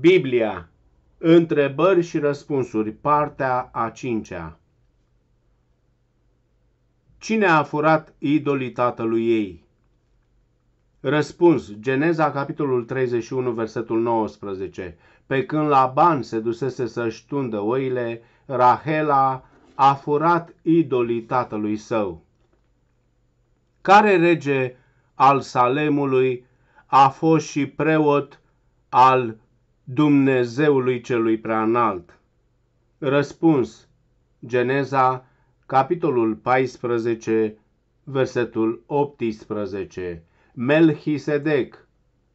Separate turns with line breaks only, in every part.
Biblia. Întrebări și răspunsuri. Partea a cincea. Cine a furat idolii tatălui ei? Răspuns. Geneza, capitolul 31, versetul 19. Pe când Laban se dusese să-și tundă oile, Rahela a furat idolii tatălui său. Care rege al Salemului a fost și preot al Dumnezeului celui preanalt. Răspuns. Geneza, capitolul 14, versetul 18. Melchisedec,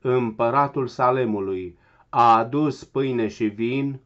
împăratul Salemului, a adus pâine și vin,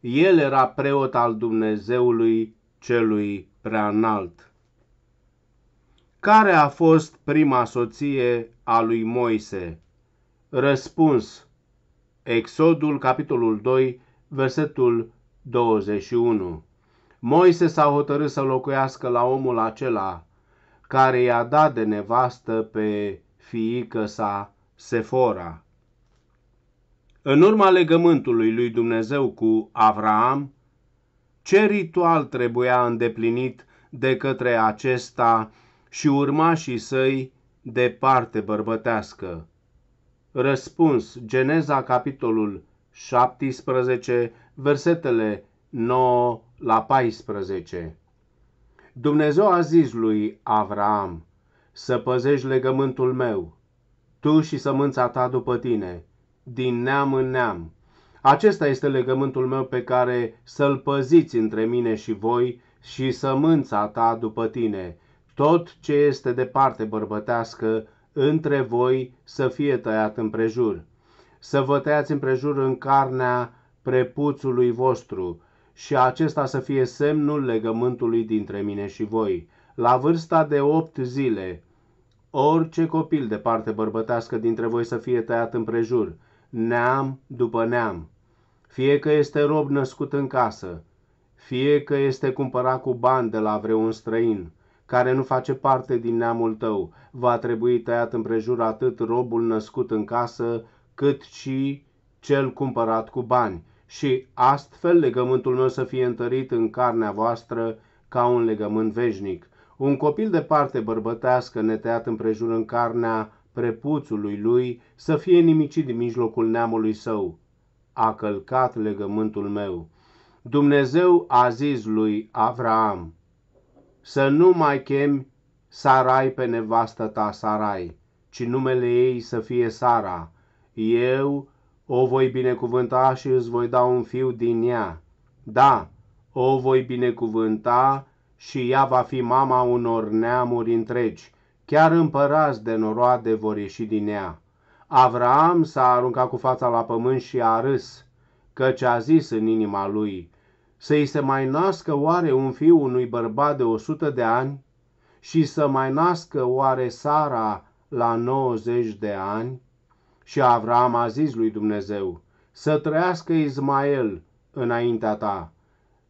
el era preot al Dumnezeului celui preanalt. Care a fost prima soție a lui Moise? Răspuns. Exodul, capitolul 2, versetul 21. Moise s-a hotărât să locuiască la omul acela care i-a dat de nevastă pe fiică sa Sefora. În urma legământului lui Dumnezeu cu Avraam, ce ritual trebuia îndeplinit de către acesta și urmașii săi de parte bărbătească? Răspuns. Geneza, capitolul 17, versetele 9 la 14. Dumnezeu a zis lui Avram: să păzești legământul meu, tu și sămânța ta după tine, din neam în neam. Acesta este legământul meu pe care să-l păziți între mine și voi și sămânța ta după tine, tot ce este de parte bărbătească între voi să fie tăiat în prejur, Să vă tăiați prejur în carnea prepuțului vostru și acesta să fie semnul legământului dintre mine și voi. La vârsta de opt zile, orice copil de parte bărbătească dintre voi să fie tăiat în prejur, neam după neam, fie că este rob născut în casă, fie că este cumpărat cu bani de la vreun străin, care nu face parte din neamul tău, va trebui tăiat împrejur atât robul născut în casă, cât și cel cumpărat cu bani, și astfel legământul meu să fie întărit în carnea voastră ca un legământ veșnic. Un copil de parte bărbătească neteat împrejur în carnea prepuțului lui să fie nimicit din mijlocul neamului său. A călcat legământul meu. Dumnezeu a zis lui Avraam, să nu mai chemi Sarai pe nevastă ta Sarai, ci numele ei să fie Sara. Eu o voi binecuvânta și îți voi da un fiu din ea. Da, o voi binecuvânta și ea va fi mama unor neamuri întregi. Chiar împărați de noroade vor ieși din ea. Avraam s-a aruncat cu fața la pământ și a râs, căci a zis în inima lui, să-i se mai nască oare un fiu unui bărbat de o sută de ani și să mai nască oare Sara la 90 de ani? Și Avram a zis lui Dumnezeu, să trăiască Ismael înaintea ta.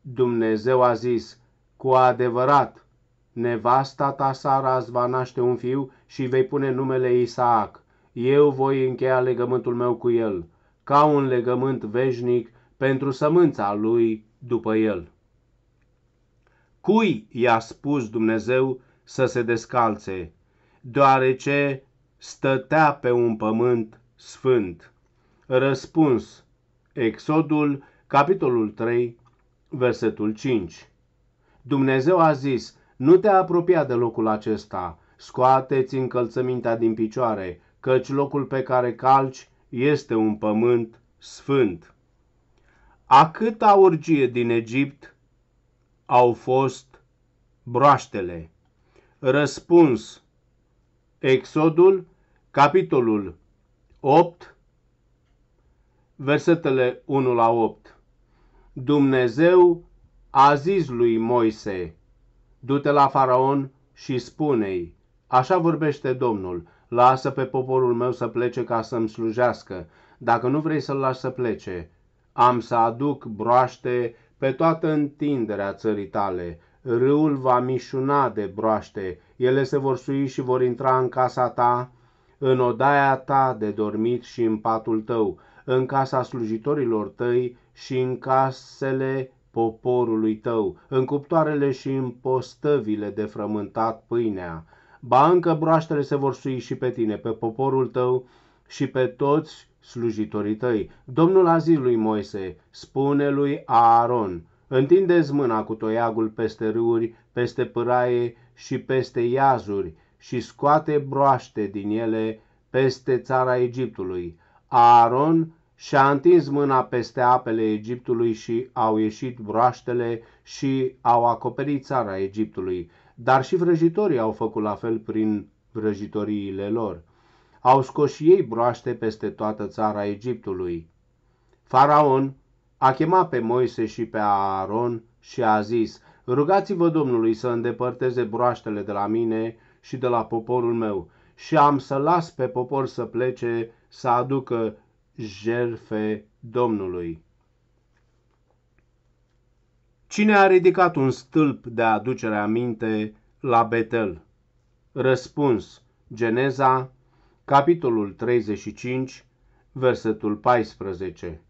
Dumnezeu a zis, cu adevărat, nevasta ta Sara îți va naște un fiu și vei pune numele Isaac. Eu voi încheia legământul meu cu el, ca un legământ veșnic pentru sămânța lui după el. Cui i-a spus Dumnezeu să se descalțe, deoarece stătea pe un pământ sfânt? Răspuns, Exodul, capitolul 3, versetul 5. Dumnezeu a zis, nu te apropia de locul acesta, scoateți încălțămintea din picioare, căci locul pe care calci este un pământ sfânt a câta urgie din Egipt au fost broaștele? Răspuns. Exodul, capitolul 8, versetele 1 la 8. Dumnezeu a zis lui Moise, du-te la faraon și spune-i, așa vorbește Domnul, lasă pe poporul meu să plece ca să-mi slujească, dacă nu vrei să-l lași să plece, am să aduc broaște pe toată întinderea țării tale. Râul va mișuna de broaște, ele se vor sui și vor intra în casa ta, în odaia ta de dormit și în patul tău, în casa slujitorilor tăi și în casele poporului tău, în cuptoarele și în postăvile de frământat pâinea. Ba încă broaștele se vor sui și pe tine, pe poporul tău și pe toți slujitorii tăi. Domnul a zis lui Moise, spune lui Aaron, întindeți mâna cu toiagul peste râuri, peste păraie și peste iazuri și scoate broaște din ele peste țara Egiptului. Aaron și-a întins mâna peste apele Egiptului și au ieșit broaștele și au acoperit țara Egiptului. Dar și vrăjitorii au făcut la fel prin vrăjitoriile lor au scos și ei broaște peste toată țara Egiptului. Faraon a chemat pe Moise și pe Aaron și a zis, Rugați-vă Domnului să îndepărteze broaștele de la mine și de la poporul meu și am să las pe popor să plece să aducă jerfe Domnului. Cine a ridicat un stâlp de aducere aminte la Betel? Răspuns, Geneza capitolul 35, versetul 14.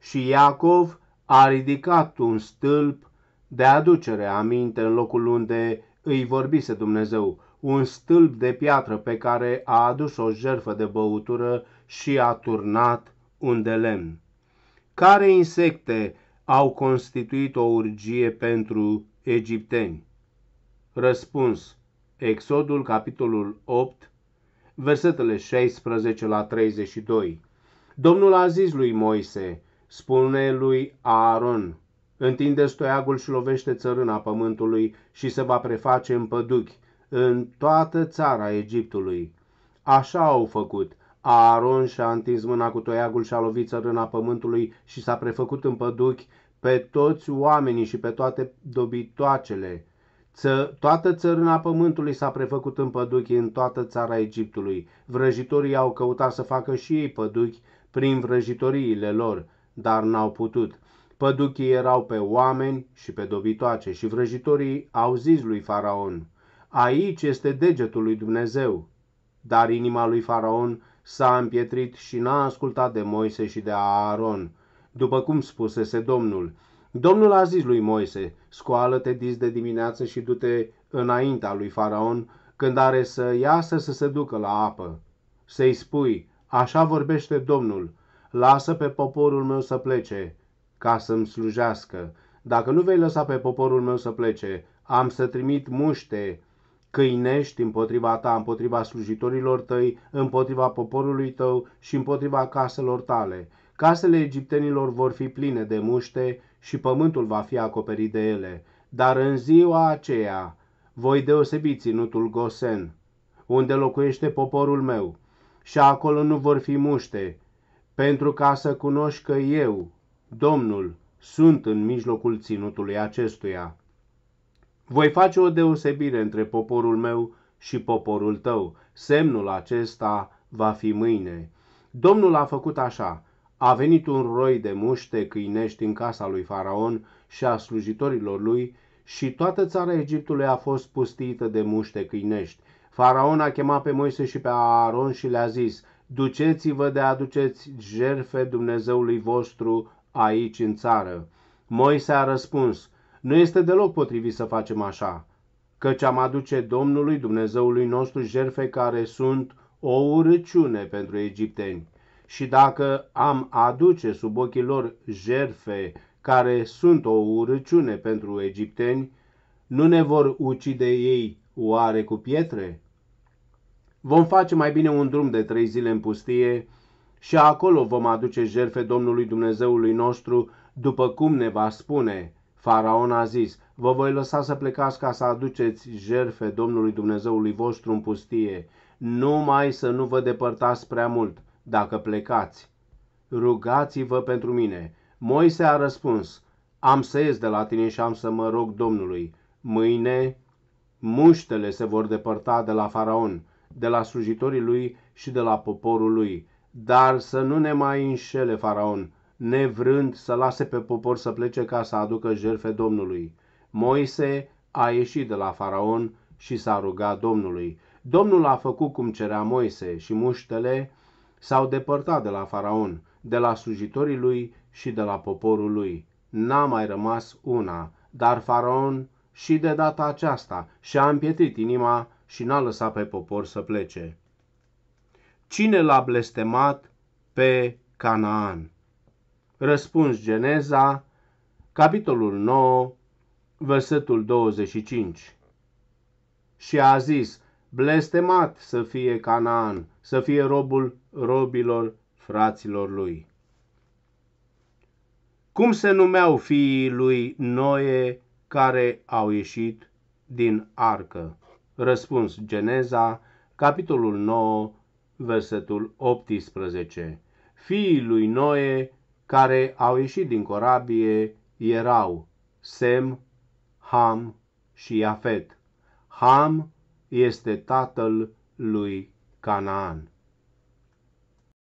Și Iacov a ridicat un stâlp de aducere aminte în locul unde îi vorbise Dumnezeu, un stâlp de piatră pe care a adus o jerfă de băutură și a turnat un de lemn. Care insecte au constituit o urgie pentru egipteni? Răspuns. Exodul capitolul 8, versetele 16 la 32. Domnul a zis lui Moise, spune lui Aaron, întinde stoiagul și lovește țărâna pământului și se va preface în păduchi, în toată țara Egiptului. Așa au făcut. Aaron și-a întins mâna cu toiagul și a lovit țărâna pământului și s-a prefăcut în păduchi pe toți oamenii și pe toate dobitoacele. Ță, toată țărâna pământului s-a prefăcut în păduchi în toată țara Egiptului. Vrăjitorii au căutat să facă și ei păduchi prin vrăjitoriile lor, dar n-au putut. Păduchii erau pe oameni și pe dobitoace și vrăjitorii au zis lui Faraon, Aici este degetul lui Dumnezeu. Dar inima lui Faraon s-a împietrit și n-a ascultat de Moise și de Aaron, după cum spusese Domnul, Domnul a zis lui Moise, scoală-te dis de dimineață și du-te înaintea lui Faraon, când are să iasă să se ducă la apă. Să-i spui, așa vorbește Domnul, lasă pe poporul meu să plece, ca să-mi slujească. Dacă nu vei lăsa pe poporul meu să plece, am să trimit muște câinești împotriva ta, împotriva slujitorilor tăi, împotriva poporului tău și împotriva caselor tale. Casele egiptenilor vor fi pline de muște și pământul va fi acoperit de ele. Dar în ziua aceea voi deosebi ținutul Gosen, unde locuiește poporul meu, și acolo nu vor fi muște, pentru ca să cunoști că eu, Domnul, sunt în mijlocul ținutului acestuia. Voi face o deosebire între poporul meu și poporul tău. Semnul acesta va fi mâine. Domnul a făcut așa a venit un roi de muște câinești în casa lui Faraon și a slujitorilor lui și toată țara Egiptului a fost pustită de muște câinești. Faraon a chemat pe Moise și pe Aaron și le-a zis, Duceți-vă de aduceți jerfe Dumnezeului vostru aici în țară. Moise a răspuns, nu este deloc potrivit să facem așa, căci am aduce Domnului Dumnezeului nostru jerfe care sunt o urăciune pentru egipteni și dacă am aduce sub ochii lor jerfe care sunt o urăciune pentru egipteni, nu ne vor ucide ei oare cu pietre? Vom face mai bine un drum de trei zile în pustie și acolo vom aduce jerfe Domnului Dumnezeului nostru, după cum ne va spune. Faraon a zis, vă voi lăsa să plecați ca să aduceți jerfe Domnului Dumnezeului vostru în pustie, numai să nu vă depărtați prea mult dacă plecați. Rugați-vă pentru mine. Moise a răspuns, am să ies de la tine și am să mă rog Domnului. Mâine muștele se vor depărta de la faraon, de la slujitorii lui și de la poporul lui. Dar să nu ne mai înșele faraon, nevrând să lase pe popor să plece ca să aducă jerfe Domnului. Moise a ieșit de la faraon și s-a rugat Domnului. Domnul a făcut cum cerea Moise și muștele S-au depărtat de la faraon, de la sujitorii lui și de la poporul lui. N-a mai rămas una, dar faraon și de data aceasta și-a împietrit inima și n-a lăsat pe popor să plece. Cine l-a blestemat pe Canaan? Răspuns Geneza, capitolul 9, versetul 25. Și a zis, blestemat să fie Canaan, să fie robul robilor fraților lui. Cum se numeau fiii lui Noe care au ieșit din arcă? Răspuns Geneza, capitolul 9, versetul 18. Fiii lui Noe care au ieșit din corabie erau Sem, Ham și Iafet. Ham este tatăl lui Canaan.